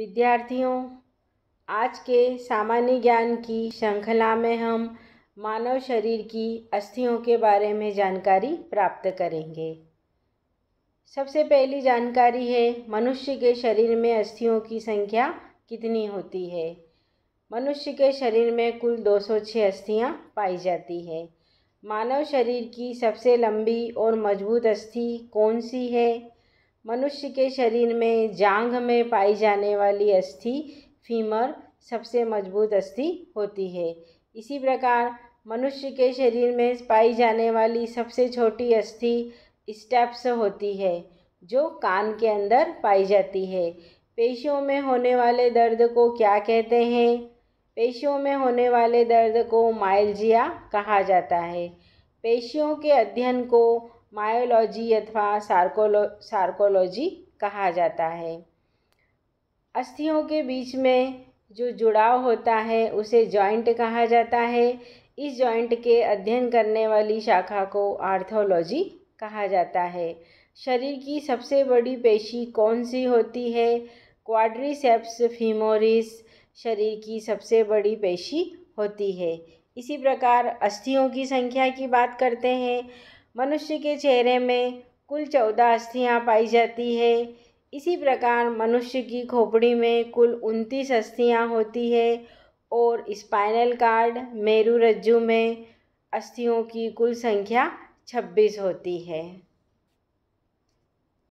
विद्यार्थियों आज के सामान्य ज्ञान की श्रृंखला में हम मानव शरीर की अस्थियों के बारे में जानकारी प्राप्त करेंगे सबसे पहली जानकारी है मनुष्य के शरीर में अस्थियों की संख्या कितनी होती है मनुष्य के शरीर में कुल 206 अस्थियाँ पाई जाती है मानव शरीर की सबसे लंबी और मजबूत अस्थि कौन सी है मनुष्य के शरीर में जांघ में पाई जाने वाली अस्थि फीमर सबसे मजबूत अस्थि होती है इसी प्रकार मनुष्य के शरीर में पाई जाने वाली सबसे छोटी अस्थि स्टेप्स होती है जो कान के अंदर पाई जाती है पेशियों में होने वाले दर्द को क्या कहते हैं पेशियों में होने वाले दर्द को माइलजिया कहा जाता है पेशियों के अध्ययन को मायोलॉजी अथवा सार्कोलो सार्कोलॉजी कहा जाता है अस्थियों के बीच में जो जुड़ाव होता है उसे जॉइंट कहा जाता है इस जॉइंट के अध्ययन करने वाली शाखा को आर्थोलॉजी कहा जाता है शरीर की सबसे बड़ी पेशी कौन सी होती है क्वाड्रिसेप्स फीमोरिस शरीर की सबसे बड़ी पेशी होती है इसी प्रकार अस्थियों की संख्या की बात करते हैं मनुष्य के चेहरे में कुल चौदह अस्थियाँ पाई जाती है इसी प्रकार मनुष्य की खोपड़ी में कुल उनतीस अस्थियाँ होती है और स्पाइनल कार्ड मेरु रज्जु में अस्थियों की कुल संख्या छब्बीस होती है